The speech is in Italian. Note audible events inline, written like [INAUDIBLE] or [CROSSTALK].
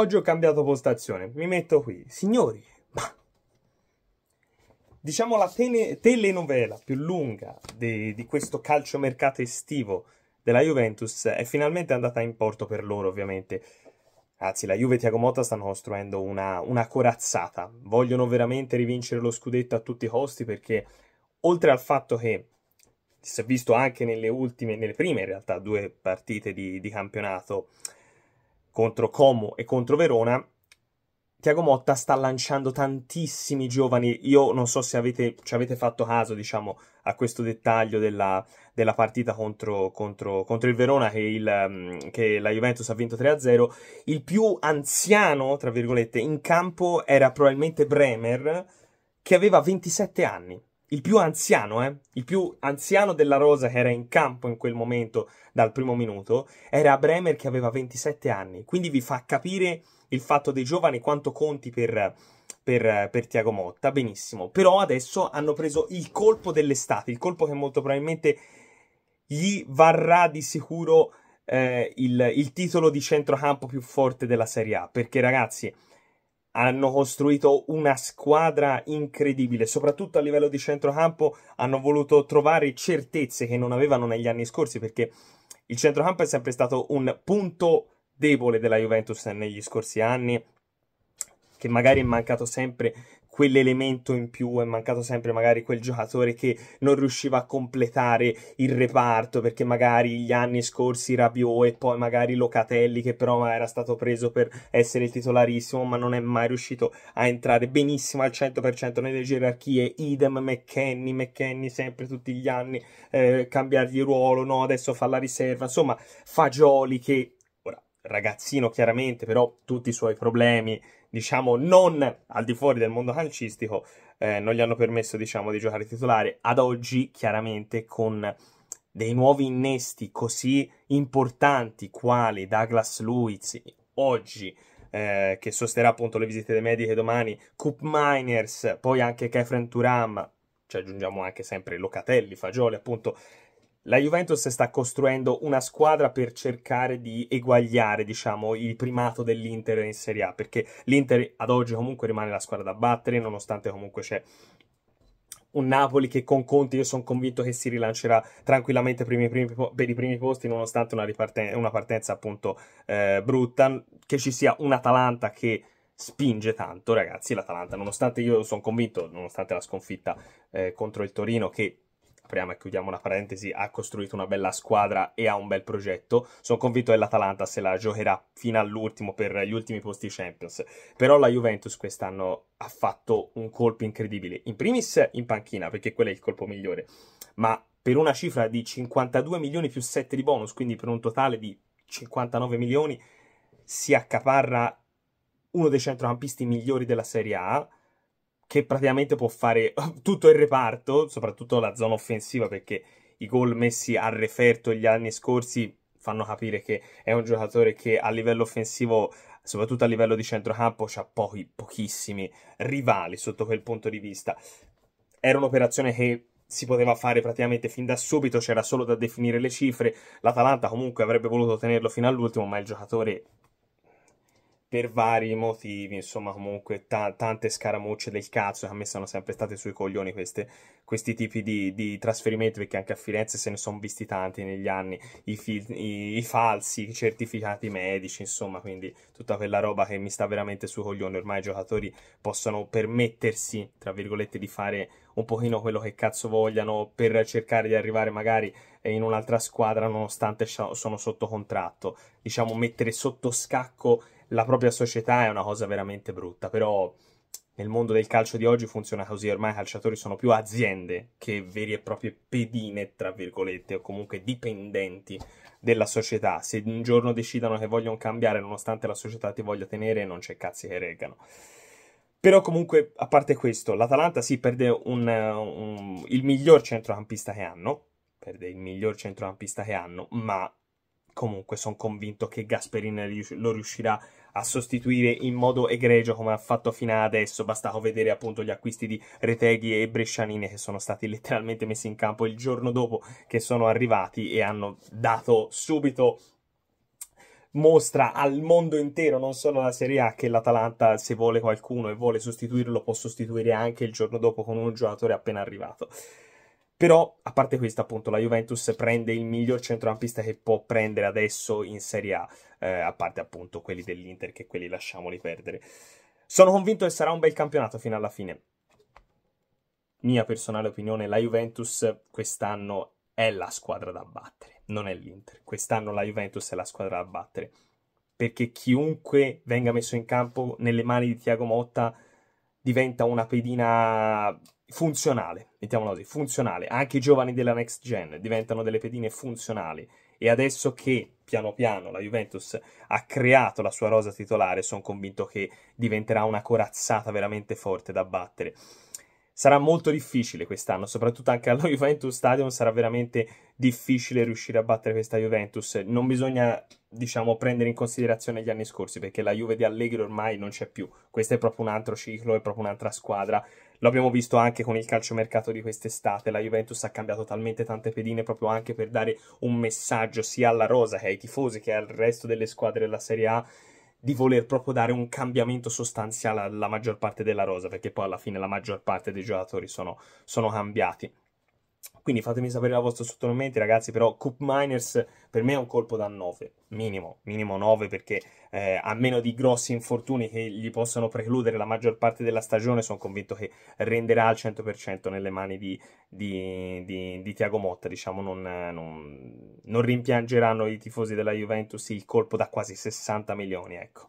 Oggi ho cambiato postazione, mi metto qui. Signori, ma... Diciamo la tele- telenovela più lunga di, di questo calciomercato estivo della Juventus è finalmente andata in porto per loro, ovviamente. Anzi, la Juve e Tiago Motta stanno costruendo una, una, corazzata. Vogliono veramente rivincere lo scudetto a tutti i costi perché, oltre al fatto che si è visto anche nelle ultime, nelle prime in realtà, due partite di, di campionato, contro Como e contro Verona, Tiago Motta sta lanciando tantissimi giovani. Io non so se avete, ci avete fatto caso, diciamo, a questo dettaglio della, della partita contro, contro, contro, il Verona che, il, mm, che, la Juventus ha vinto 3-0. Il più anziano, tra virgolette, in campo era probabilmente Bremer, che aveva 27 anni il più anziano, eh? il più anziano della rosa che era in campo in quel momento dal primo minuto, era Bremer che aveva 27 anni. Quindi vi fa capire il fatto dei giovani quanto conti per, per, per Tiago Motta. Benissimo. Però adesso hanno preso il colpo dell'estate, il colpo che molto probabilmente gli varrà di sicuro eh, il, il titolo di centrocampo più forte della Serie A. Perché ragazzi hanno costruito una squadra incredibile, soprattutto a livello di centrocampo hanno voluto trovare certezze che non avevano negli anni scorsi perché il centrocampo è sempre stato un punto debole della Juventus negli scorsi anni che magari è mancato sempre quell'elemento in più, è mancato sempre magari quel giocatore che non riusciva a completare il reparto perché magari gli anni scorsi Rabiot e poi magari Locatelli che però era stato preso per essere il titolarissimo ma non è mai riuscito a entrare benissimo al 100% nelle gerarchie, idem McKenny, McKenny sempre tutti gli anni eh, cambiargli ruolo, no adesso fa la riserva, insomma Fagioli che ragazzino chiaramente, però tutti i suoi problemi diciamo, non al di fuori del mondo calcistico, eh, non gli hanno permesso, diciamo, di giocare titolare. Ad oggi, chiaramente, con dei nuovi innesti così importanti quali Douglas Luiz, oggi eh, che sosterrà appunto le visite dei mediche domani, Coop Miners, poi anche Kefren Turam, ci aggiungiamo anche sempre Locatelli, Fagioli, appunto la Juventus sta costruendo una squadra per cercare di eguagliare, diciamo, il primato dell'Inter in Serie A, perché l'Inter ad oggi comunque rimane la squadra da battere, nonostante comunque c'è un Napoli che con Conti io sono convinto che si rilancerà tranquillamente per i primi, per i primi posti nonostante una, riparten- una partenza appunto eh, brutta, che ci sia un Atalanta che spinge tanto ragazzi, l'Atalanta nonostante io sono convinto, nonostante la sconfitta eh, contro il Torino che apriamo e chiudiamo una parentesi, ha costruito una bella squadra e ha un bel progetto. Sono convinto che l'Atalanta se la giocherà fino all'ultimo per gli ultimi posti Champions. Però la Juventus quest'anno ha fatto un colpo incredibile. In primis in panchina, perché quello è il colpo migliore. Ma per una cifra di 52 milioni più 7 di bonus, quindi per un totale di 59 milioni, si accaparra uno dei centrocampisti migliori della Serie A che praticamente può fare [LAUGHS] tutto il reparto, soprattutto la zona offensiva, perché i gol messi al referto gli anni scorsi fanno capire che è un giocatore che a livello offensivo, soprattutto a livello di centrocampo, ha pochi, pochissimi rivali sotto quel punto di vista. Era un'operazione che si poteva fare praticamente fin da subito, c'era solo da definire le cifre. L'Atalanta comunque avrebbe voluto tenerlo fino all'ultimo, ma il giocatore per vari motivi, insomma, comunque ta- tante scaramucce del cazzo che a me sono sempre state sui coglioni queste, questi tipi di, di, trasferimenti, perché anche a Firenze se ne sono visti tanti negli anni, i, fil- i, i falsi, i certificati medici, insomma, quindi tutta quella roba che mi sta veramente sui coglioni, ormai i giocatori possono permettersi, tra virgolette, di fare un pochino quello che cazzo vogliano per cercare di arrivare magari in un'altra squadra nonostante sono sotto contratto, diciamo mettere sotto scacco la propria società è una cosa veramente brutta, però nel mondo del calcio di oggi funziona così, ormai i calciatori sono più aziende che veri e proprie pedine, tra virgolette, o comunque dipendenti della società. Se un giorno decidono che vogliono cambiare, nonostante la società ti voglia tenere, non c'è cazzi che reggano. Però comunque, a parte questo, l'Atalanta si sì, perde un, un, il miglior centrocampista che hanno, perde il miglior centrocampista che hanno, ma comunque sono convinto che Gasperini lo riuscirà a a sostituire in modo egregio come ha fatto fino ad adesso. Bastato vedere appunto gli acquisti di Reteghi e Brescianine che sono stati [LAUGHS] letteralmente messi in campo il giorno dopo che sono arrivati e hanno dato subito mostra al mondo intero, non solo alla Serie A, che l'Atalanta, se vuole qualcuno e vuole sostituirlo, può sostituire anche il giorno dopo con un giocatore appena arrivato. Però, a parte questo, appunto, la Juventus prende il miglior centrocampista che può prendere adesso in Serie A, eh, a parte appunto quelli dell'Inter, che quelli lasciamoli perdere. Sono convinto che sarà un bel campionato fino alla fine. Mia personale opinione, la Juventus quest'anno è la squadra da battere, non è l'Inter. Quest'anno la Juventus è la squadra da battere. Perché chiunque venga messo in campo nelle mani di Tiago Motta diventa una pedina funzionale, mettiamola così, funzionale. Anche i giovani della next gen diventano delle pedine funzionali e adesso che piano piano la Juventus ha creato la sua rosa titolare, sono convinto che diventerà una corazzata veramente forte da battere. Sarà molto difficile quest'anno, soprattutto anche allo [LAUGHS] Juventus Stadium sarà veramente difficile riuscire a battere questa Juventus. Non bisogna, diciamo, prendere in considerazione gli anni scorsi perché la Juve di Allegri ormai non c'è più. Questo è proprio un altro ciclo, è proprio un'altra squadra lo abbiamo visto anche con il calciomercato di quest'estate, la Juventus ha cambiato talmente tante pedine proprio anche per dare un messaggio sia alla rosa che ai tifosi che al resto delle squadre della Serie A di voler proprio dare un cambiamento sostanziale alla maggior parte della rosa, perché poi alla fine la maggior parte dei giocatori sono, sono cambiati. Quindi fatemi sapere la vostra sotto commenti, ragazzi. Però Coop Miners per me è un colpo da 9, minimo, minimo 9, perché eh, a meno di grossi infortuni che gli possano precludere la maggior parte della stagione, sono convinto che renderà al 100% nelle mani di, di, di, di Tiago Motta. Diciamo, non, non, non rimpiangeranno i tifosi della Juventus il colpo da quasi 60 milioni, ecco.